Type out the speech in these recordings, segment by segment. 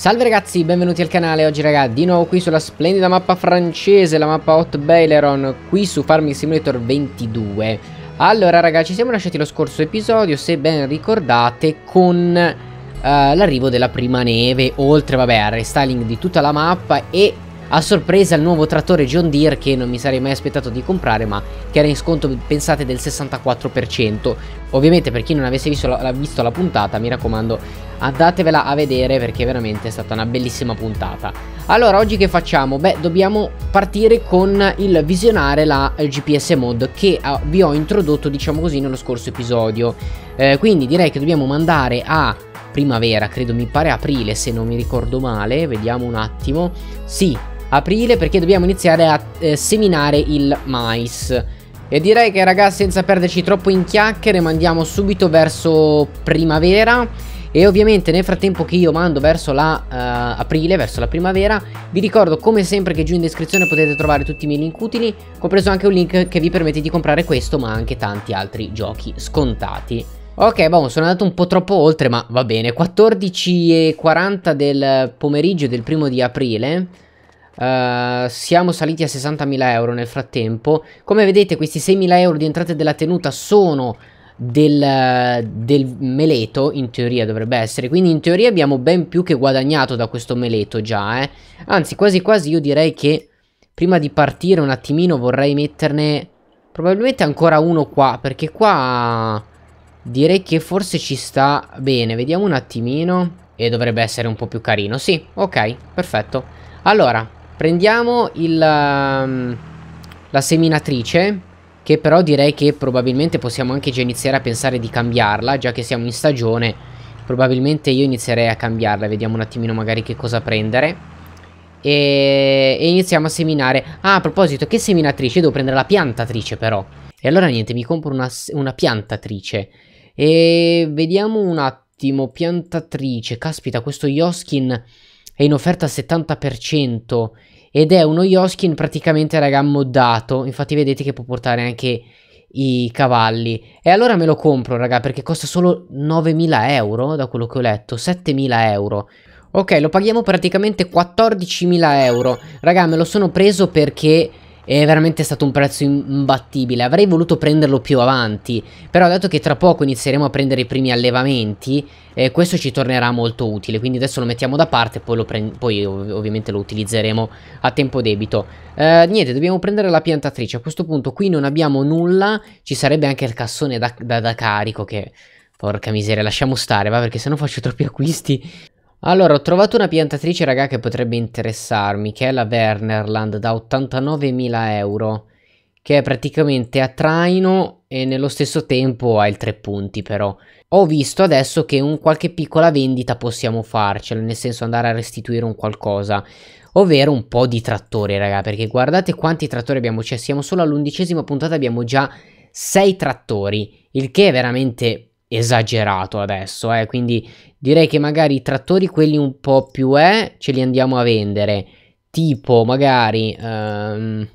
Salve ragazzi, benvenuti al canale, oggi ragazzi di nuovo qui sulla splendida mappa francese, la mappa Hot Baileron, qui su Farming Simulator 22 Allora ragazzi, ci siamo lasciati lo scorso episodio, se ben ricordate, con uh, l'arrivo della prima neve, oltre vabbè al restyling di tutta la mappa e a sorpresa il nuovo trattore John Deere che non mi sarei mai aspettato di comprare ma che era in sconto pensate del 64%. Ovviamente per chi non avesse visto la, visto la puntata mi raccomando andatevela a vedere perché veramente è stata una bellissima puntata. Allora oggi che facciamo? Beh dobbiamo partire con il visionare la GPS mod che ah, vi ho introdotto diciamo così nello scorso episodio. Eh, quindi direi che dobbiamo mandare a primavera, credo mi pare aprile se non mi ricordo male, vediamo un attimo. Sì, aprile perché dobbiamo iniziare a eh, seminare il mais. E direi che ragazzi senza perderci troppo in chiacchiere mandiamo subito verso primavera e ovviamente nel frattempo che io mando verso la uh, aprile, verso la primavera, vi ricordo come sempre che giù in descrizione potete trovare tutti i miei link utili, compreso anche un link che vi permette di comprare questo ma anche tanti altri giochi scontati. Ok, boh, sono andato un po' troppo oltre ma va bene, 14.40 del pomeriggio del primo di aprile Uh, siamo saliti a 60.000 euro nel frattempo. Come vedete questi 6.000 euro di entrate della tenuta sono del, del, meleto, in teoria dovrebbe essere. Quindi in teoria abbiamo ben più che guadagnato da questo meleto già, eh. Anzi, quasi quasi io direi che prima di partire un attimino vorrei metterne probabilmente ancora uno qua, perché qua direi che forse ci sta bene. Vediamo un attimino e dovrebbe essere un po' più carino. Sì, ok, perfetto. Allora, Prendiamo il, la, um, la seminatrice che però direi che probabilmente possiamo anche già iniziare a pensare di cambiarla, già che siamo in stagione, probabilmente io inizierei a cambiarla, vediamo un attimino magari che cosa prendere. E, e iniziamo a seminare. Ah, a proposito, che seminatrice? Devo prendere la piantatrice però. E allora niente, mi compro una, una piantatrice. E vediamo un attimo, piantatrice. Caspita, questo Yoskin è in offerta al 70% ed è uno Yoskin praticamente raga moddato, infatti vedete che può portare anche i cavalli e allora me lo compro raga perché costa solo 9000 euro da quello che ho letto 7000 euro ok lo paghiamo praticamente 14.000 euro raga me lo sono preso perché è veramente stato un prezzo imbattibile. Avrei voluto prenderlo più avanti, però dato che tra poco inizieremo a prendere i primi allevamenti, eh, questo ci tornerà molto utile. Quindi adesso lo mettiamo da parte, poi, poi ov ovviamente lo utilizzeremo a tempo debito. Eh, niente, dobbiamo prendere la piantatrice. A questo punto qui non abbiamo nulla, ci sarebbe anche il cassone da, da, da carico che... Porca miseria, lasciamo stare, va, perché se no faccio troppi acquisti. Allora, ho trovato una piantatrice, raga, che potrebbe interessarmi, che è la Wernerland, da 89.000 euro, che è praticamente a traino e nello stesso tempo ha il tre punti, però. Ho visto adesso che un qualche piccola vendita possiamo farcela, nel senso andare a restituire un qualcosa, ovvero un po' di trattori, raga, perché guardate quanti trattori abbiamo, cioè siamo solo all'undicesima puntata, abbiamo già sei trattori, il che è veramente esagerato adesso, eh? quindi direi che magari i trattori quelli un po' più è eh, ce li andiamo a vendere, tipo magari, um,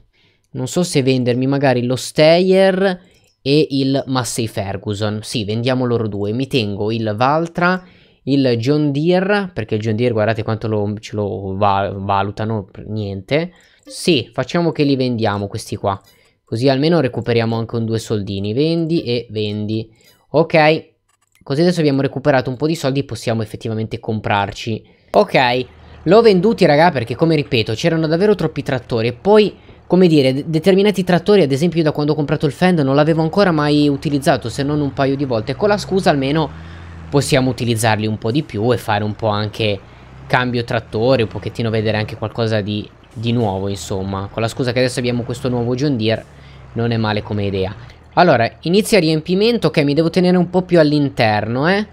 non so se vendermi magari lo Steyer e il Massey Ferguson, sì vendiamo loro due, mi tengo il Valtra, il John Deere, perché il John Deere guardate quanto lo, ce lo va valutano, niente, sì facciamo che li vendiamo questi qua, così almeno recuperiamo anche un due soldini, vendi e vendi, Ok, così adesso abbiamo recuperato un po' di soldi e possiamo effettivamente comprarci. Ok, l'ho venduti raga perché come ripeto c'erano davvero troppi trattori e poi... Come dire, determinati trattori, ad esempio io da quando ho comprato il Fend non l'avevo ancora mai utilizzato se non un paio di volte. Con la scusa almeno possiamo utilizzarli un po' di più e fare un po' anche cambio trattore, un pochettino vedere anche qualcosa di, di nuovo, insomma. Con la scusa che adesso abbiamo questo nuovo John Deere, non è male come idea. Allora, inizia il riempimento, ok, mi devo tenere un po' più all'interno, eh.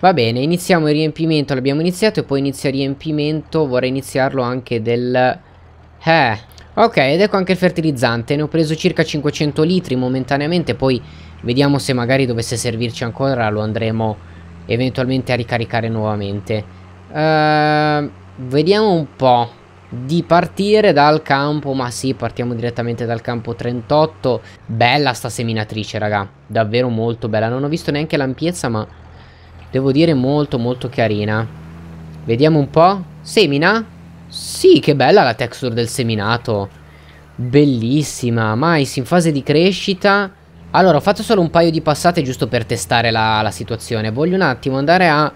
Va bene, iniziamo il riempimento, l'abbiamo iniziato e poi inizia il riempimento, vorrei iniziarlo anche del... Eh. Ok, ed ecco anche il fertilizzante, ne ho preso circa 500 litri momentaneamente, poi vediamo se magari dovesse servirci ancora, lo andremo eventualmente a ricaricare nuovamente. Uh, vediamo un po' di partire dal campo, ma sì, partiamo direttamente dal campo 38. Bella sta seminatrice, raga, davvero molto bella. Non ho visto neanche l'ampiezza, ma devo dire molto molto carina. Vediamo un po'. Semina? Sì, che bella la texture del seminato. Bellissima, mais in fase di crescita. Allora, ho fatto solo un paio di passate giusto per testare la, la situazione. Voglio un attimo andare a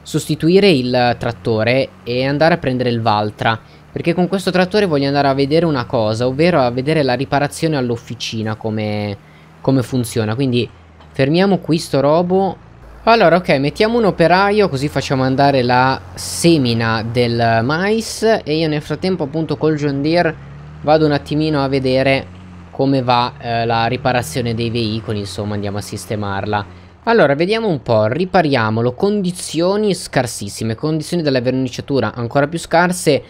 sostituire il trattore e andare a prendere il Valtra. Perché con questo trattore voglio andare a vedere una cosa, ovvero a vedere la riparazione all'officina, come, come funziona. Quindi fermiamo qui sto robo. Allora, ok, mettiamo un operaio, così facciamo andare la semina del mais. E io nel frattempo, appunto, col John Deere vado un attimino a vedere come va eh, la riparazione dei veicoli, insomma, andiamo a sistemarla. Allora, vediamo un po', ripariamolo, condizioni scarsissime, condizioni della verniciatura ancora più scarse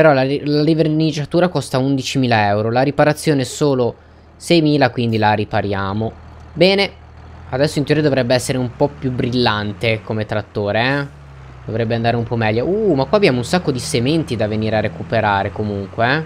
però la, la riverniciatura costa 11.000 euro, la riparazione solo 6.000, quindi la ripariamo. Bene, adesso in teoria dovrebbe essere un po' più brillante come trattore, eh? Dovrebbe andare un po' meglio. Uh, ma qua abbiamo un sacco di sementi da venire a recuperare comunque, eh?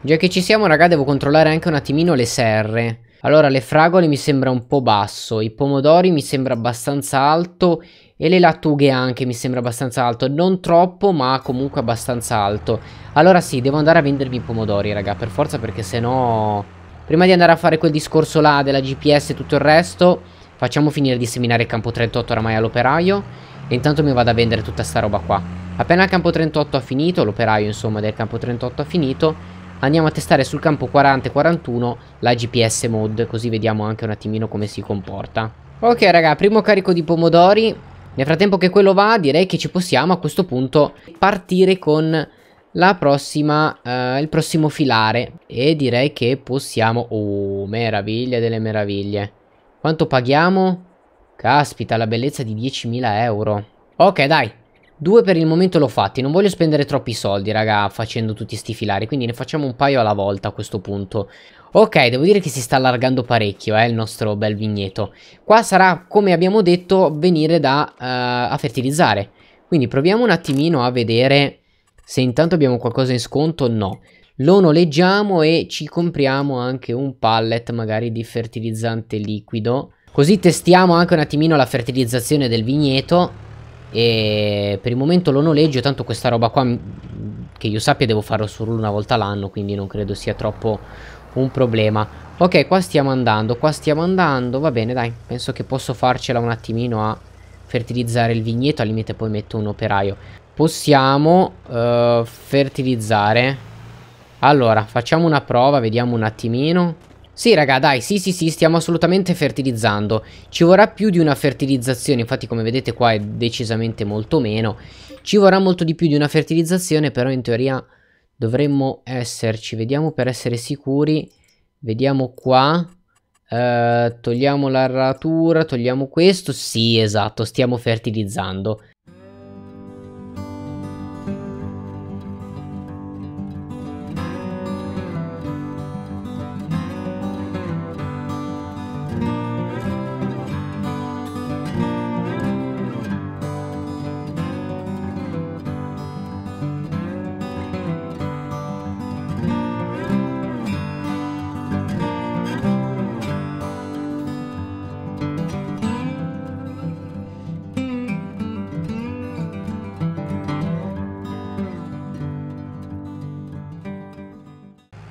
Già che ci siamo, raga, devo controllare anche un attimino le serre. Allora, le fragole mi sembra un po' basso, i pomodori mi sembra abbastanza alto e le lattughe anche mi sembra abbastanza alto Non troppo ma comunque abbastanza alto Allora sì devo andare a vendermi i pomodori raga per forza perché se no Prima di andare a fare quel discorso là della GPS e tutto il resto Facciamo finire di seminare il campo 38 oramai all'operaio E intanto mi vado a vendere tutta sta roba qua Appena il campo 38 ha finito L'operaio insomma del campo 38 ha finito Andiamo a testare sul campo 40 e 41 la GPS mod Così vediamo anche un attimino come si comporta Ok raga primo carico di pomodori nel frattempo che quello va direi che ci possiamo a questo punto partire con la prossima, eh, il prossimo filare e direi che possiamo... Oh, meraviglia delle meraviglie. Quanto paghiamo? Caspita, la bellezza di 10.000 euro. Ok, dai. Due per il momento l'ho fatti, non voglio spendere troppi soldi, raga, facendo tutti sti filari, quindi ne facciamo un paio alla volta a questo punto. Ok, devo dire che si sta allargando parecchio eh, il nostro bel vigneto. Qua sarà, come abbiamo detto, venire da, uh, a fertilizzare. Quindi proviamo un attimino a vedere se intanto abbiamo qualcosa in sconto o no. Lo noleggiamo e ci compriamo anche un pallet magari di fertilizzante liquido. Così testiamo anche un attimino la fertilizzazione del vigneto. E per il momento lo noleggio, tanto questa roba qua mm, che io sappia devo farlo solo una volta l'anno, quindi non credo sia troppo un problema. Ok, qua stiamo andando, qua stiamo andando, va bene dai, penso che posso farcela un attimino a fertilizzare il vigneto, al limite poi metto un operaio. Possiamo uh, fertilizzare. Allora, facciamo una prova, vediamo un attimino. Sì raga dai sì sì sì stiamo assolutamente fertilizzando Ci vorrà più di una fertilizzazione Infatti come vedete qua è decisamente molto meno Ci vorrà molto di più di una fertilizzazione Però in teoria dovremmo esserci. Vediamo per essere sicuri. Vediamo qua. Eh, togliamo la ratura, togliamo questo. Sì, esatto, stiamo fertilizzando.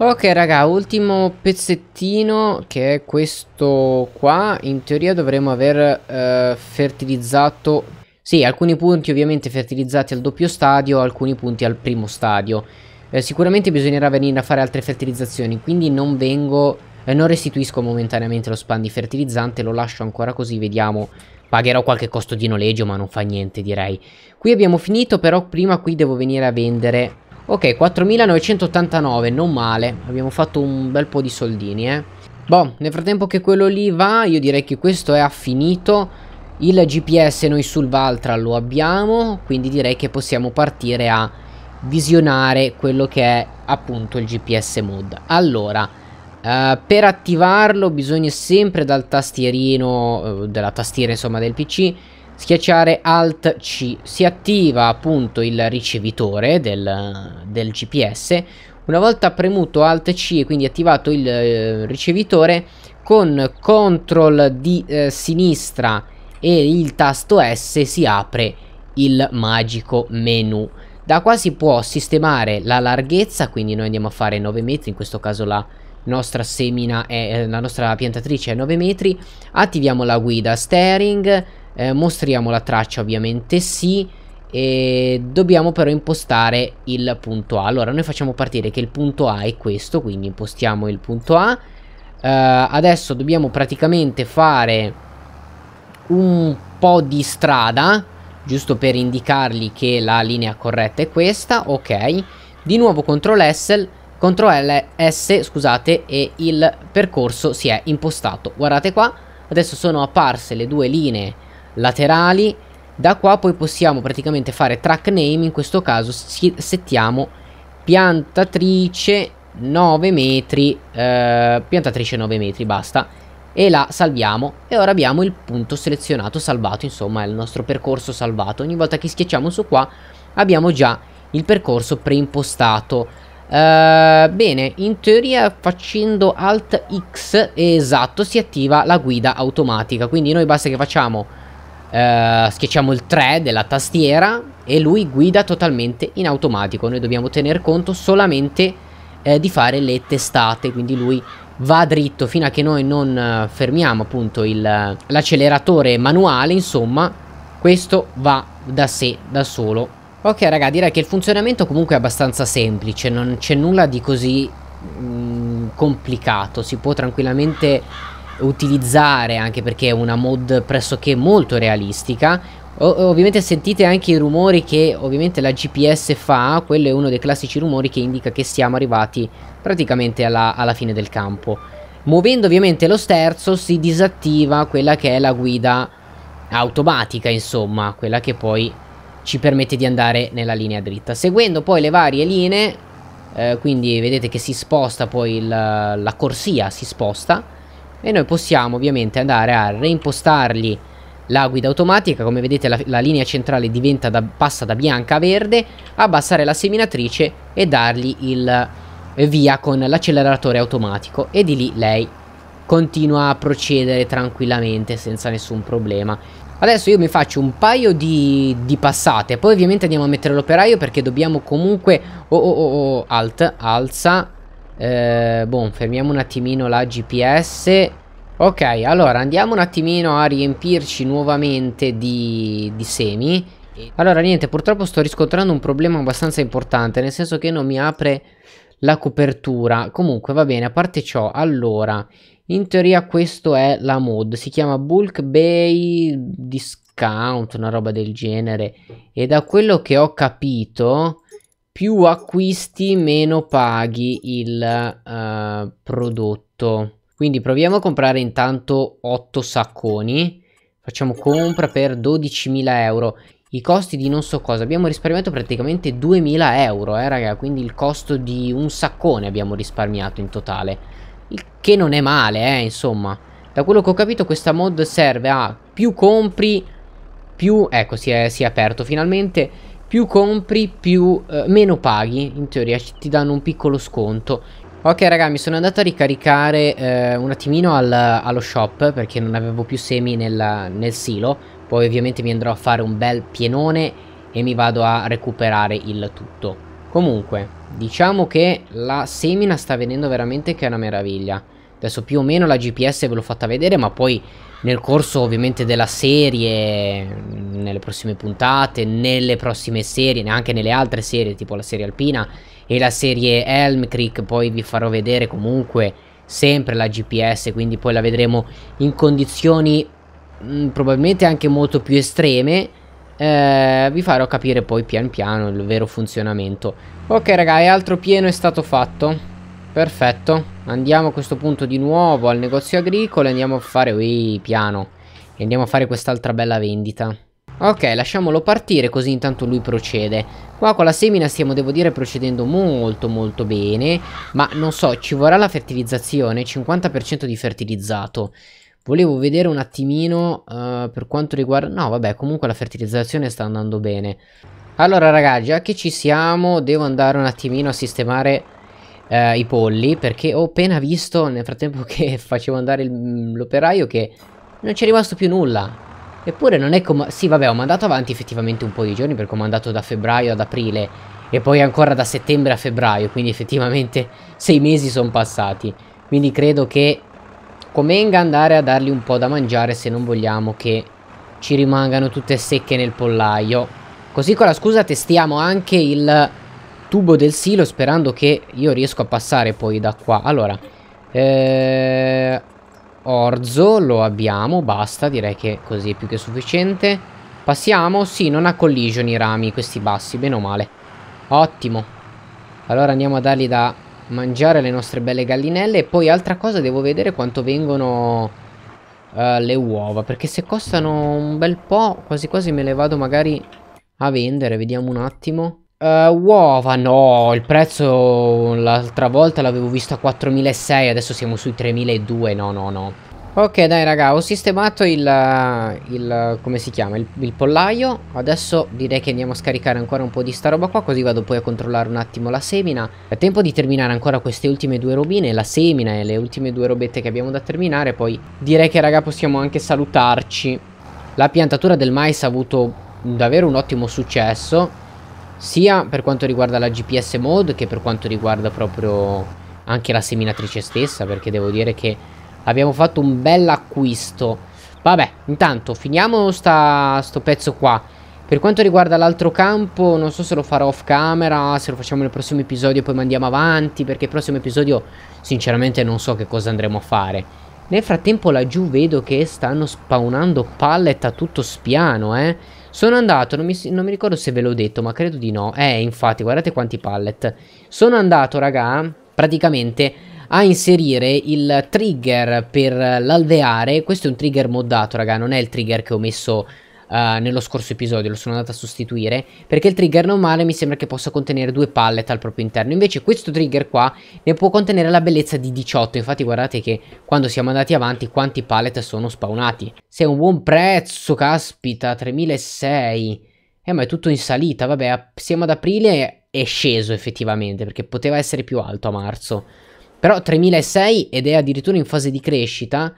Ok raga, ultimo pezzettino che è questo qua, in teoria dovremmo aver eh, fertilizzato, sì alcuni punti ovviamente fertilizzati al doppio stadio, alcuni punti al primo stadio. Eh, sicuramente bisognerà venire a fare altre fertilizzazioni, quindi non vengo, eh, non restituisco momentaneamente lo span di fertilizzante, lo lascio ancora così, vediamo Pagherò qualche costo di noleggio ma non fa niente direi Qui abbiamo finito però prima qui devo venire a vendere Ok, 4989, non male. Abbiamo fatto un bel po' di soldini, eh. Boh, nel frattempo che quello lì va, io direi che questo è affinito. Il GPS noi sul Valtra lo abbiamo, quindi direi che possiamo partire a visionare quello che è appunto il GPS mod. Allora, eh, per attivarlo bisogna sempre dal tastierino, eh, della tastiera insomma del PC, schiacciare Alt C si attiva appunto il ricevitore del, del GPS una volta premuto Alt C e quindi attivato il eh, ricevitore con CTRL di eh, sinistra e il tasto S si apre il magico menu da qua si può sistemare la larghezza quindi noi andiamo a fare 9 metri in questo caso la nostra semina è, eh, la nostra piantatrice è 9 metri attiviamo la guida steering eh, mostriamo la traccia ovviamente sì e dobbiamo però impostare il punto A allora noi facciamo partire che il punto A è questo quindi impostiamo il punto A eh, adesso dobbiamo praticamente fare un po' di strada giusto per indicargli che la linea corretta è questa ok di nuovo CTRL S CTRL S scusate e il percorso si è impostato guardate qua adesso sono apparse le due linee laterali da qua poi possiamo praticamente fare track name in questo caso settiamo piantatrice 9 metri eh, piantatrice 9 metri basta e la salviamo e ora abbiamo il punto selezionato salvato insomma è il nostro percorso salvato ogni volta che schiacciamo su qua abbiamo già il percorso preimpostato Uh, bene, in teoria facendo Alt X esatto si attiva la guida automatica, quindi noi basta che facciamo eh, schiacciamo il 3 della tastiera e lui guida totalmente in automatico. Noi dobbiamo tener conto solamente eh, di fare le testate, quindi lui va dritto fino a che noi non uh, fermiamo appunto eh, l'acceleratore manuale, insomma, questo va da sé, da solo. Ok raga, direi che il funzionamento comunque è abbastanza semplice, non c'è nulla di così mh, mm, complicato, si può tranquillamente utilizzare anche perché è una mod pressoché molto realistica o ovviamente sentite anche i rumori che ovviamente la GPS fa, quello è uno dei classici rumori che indica che siamo arrivati praticamente alla, alla fine del campo. Muovendo ovviamente lo sterzo si disattiva quella che è la guida automatica insomma, quella che poi ci permette di andare nella linea dritta. Seguendo poi le varie linee, eh, quindi vedete che si sposta poi il, la corsia, si sposta e noi possiamo ovviamente andare a reimpostargli la guida automatica come vedete la, la linea centrale da, passa da bianca a verde abbassare la seminatrice e dargli il eh, via con l'acceleratore automatico e di lì lei continua a procedere tranquillamente senza nessun problema adesso io mi faccio un paio di, di passate poi ovviamente andiamo a mettere l'operaio perché dobbiamo comunque oh oh oh, oh alt alza eh, boh, fermiamo un attimino la GPS. Ok, allora andiamo un attimino a riempirci nuovamente di, di semi. Allora, niente, purtroppo sto riscontrando un problema abbastanza importante, nel senso che non mi apre la copertura. Comunque, va bene, a parte ciò, allora, in teoria questo è la mod, si chiama Bulk Bay Discount, una roba del genere. E da quello che ho capito, più acquisti meno paghi il uh, prodotto quindi proviamo a comprare intanto 8 sacconi facciamo compra per 12.000 euro i costi di non so cosa abbiamo risparmiato praticamente 2.000 euro eh raga quindi il costo di un saccone abbiamo risparmiato in totale il che non è male eh insomma da quello che ho capito questa mod serve a più compri più ecco si è, si è aperto finalmente più compri più eh, meno paghi in teoria ti danno un piccolo sconto Ok raga mi sono andato a ricaricare eh, un attimino al, allo shop perché non avevo più semi nel, nel silo Poi ovviamente mi andrò a fare un bel pienone e mi vado a recuperare il tutto Comunque diciamo che la semina sta venendo veramente che è una meraviglia Adesso più o meno la GPS ve l'ho fatta vedere ma poi nel corso ovviamente della serie, nelle prossime puntate, nelle prossime serie, neanche nelle altre serie, tipo la serie Alpina e la serie Helm Creek, poi vi farò vedere comunque sempre la GPS, quindi poi la vedremo in condizioni mh, mm, probabilmente anche molto più estreme. Eh, vi farò capire poi pian piano il vero funzionamento. Ok ragazzi, altro pieno è stato fatto. Perfetto, andiamo a questo punto di nuovo al negozio agricolo e andiamo a fare... Ui, piano. E andiamo a fare quest'altra bella vendita. Ok, lasciamolo partire così intanto lui procede. Qua con la semina stiamo, devo dire, procedendo molto molto bene. Ma non so, ci vorrà la fertilizzazione, 50% di fertilizzato. Volevo vedere un attimino uh, per quanto riguarda... No, vabbè, comunque la fertilizzazione sta andando bene. Allora, ragazzi, già che ci siamo, devo andare un attimino a sistemare eh, i polli perché ho appena visto nel frattempo che facevo andare mm, l'operaio che non c'è rimasto più nulla. Eppure non è come... Sì, vabbè, ho mandato avanti effettivamente un po' di giorni perché ho mandato da febbraio ad aprile e poi ancora da settembre a febbraio, quindi effettivamente sei mesi sono passati. Quindi credo che convenga andare a dargli un po' da mangiare se non vogliamo che ci rimangano tutte secche nel pollaio. Così con la scusa testiamo anche il tubo del silo sperando che io riesco a passare poi da qua. Allora, eh, orzo lo abbiamo, basta, direi che così è più che sufficiente. Passiamo, sì, non ha collision i rami, questi bassi, bene o male. Ottimo. Allora andiamo a dargli da mangiare le nostre belle gallinelle e poi altra cosa devo vedere quanto vengono... Uh, le uova Perché se costano un bel po' Quasi quasi me le vado magari a vendere Vediamo un attimo Uh, uova no, il prezzo l'altra volta l'avevo visto a 4.600, adesso siamo sui 3.200, no no no. Ok dai raga, ho sistemato il, il come si chiama, il, il, pollaio, adesso direi che andiamo a scaricare ancora un po' di sta roba qua, così vado poi a controllare un attimo la semina. È tempo di terminare ancora queste ultime due robine, la semina e le ultime due robette che abbiamo da terminare, poi direi che raga possiamo anche salutarci. La piantatura del mais ha avuto davvero un ottimo successo sia per quanto riguarda la GPS mode che per quanto riguarda proprio anche la seminatrice stessa perché devo dire che abbiamo fatto un bel acquisto vabbè intanto finiamo sta, sto pezzo qua per quanto riguarda l'altro campo non so se lo farò off camera se lo facciamo nel prossimo episodio poi mandiamo avanti perché il prossimo episodio sinceramente non so che cosa andremo a fare nel frattempo laggiù vedo che stanno spawnando pallet a tutto spiano, eh. Sono andato, non mi, non mi ricordo se ve l'ho detto, ma credo di no. Eh, infatti, guardate quanti pallet. Sono andato, raga, praticamente a inserire il trigger per l'alveare. Questo è un trigger moddato, raga, non è il trigger che ho messo Uh, nello scorso episodio, lo sono andato a sostituire, perché il trigger normale mi sembra che possa contenere due pallet al proprio interno, invece questo trigger qua ne può contenere la bellezza di 18, infatti guardate che quando siamo andati avanti quanti pallet sono spawnati. Se è un buon prezzo, caspita, 3600, eh ma è tutto in salita, vabbè, siamo ad aprile è sceso effettivamente, perché poteva essere più alto a marzo, però 3600 ed è addirittura in fase di crescita...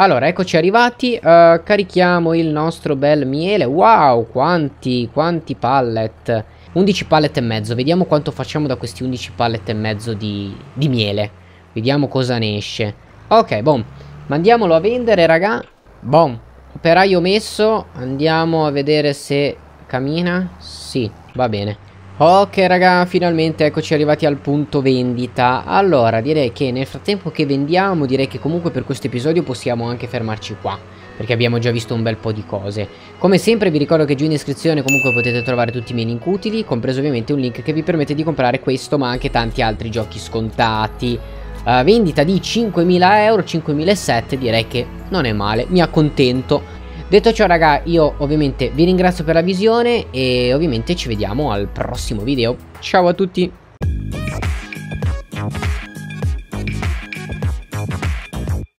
Allora, eccoci arrivati, uh, carichiamo il nostro bel miele, wow, quanti, quanti pallet, 11 pallet e mezzo, vediamo quanto facciamo da questi 11 pallet e mezzo di, di miele, vediamo cosa ne esce. Ok, bom, mandiamolo a vendere raga, bom, operaio messo, andiamo a vedere se cammina, sì, va bene. Ok raga, finalmente eccoci arrivati al punto vendita Allora, direi che nel frattempo che vendiamo Direi che comunque per questo episodio possiamo anche fermarci qua Perché abbiamo già visto un bel po' di cose Come sempre vi ricordo che giù in descrizione comunque potete trovare tutti i miei incutili Compreso ovviamente un link che vi permette di comprare questo Ma anche tanti altri giochi scontati uh, Vendita di 5.000 euro, 5.007 direi che non è male Mi accontento Detto ciò raga io ovviamente vi ringrazio per la visione e ovviamente ci vediamo al prossimo video. Ciao a tutti!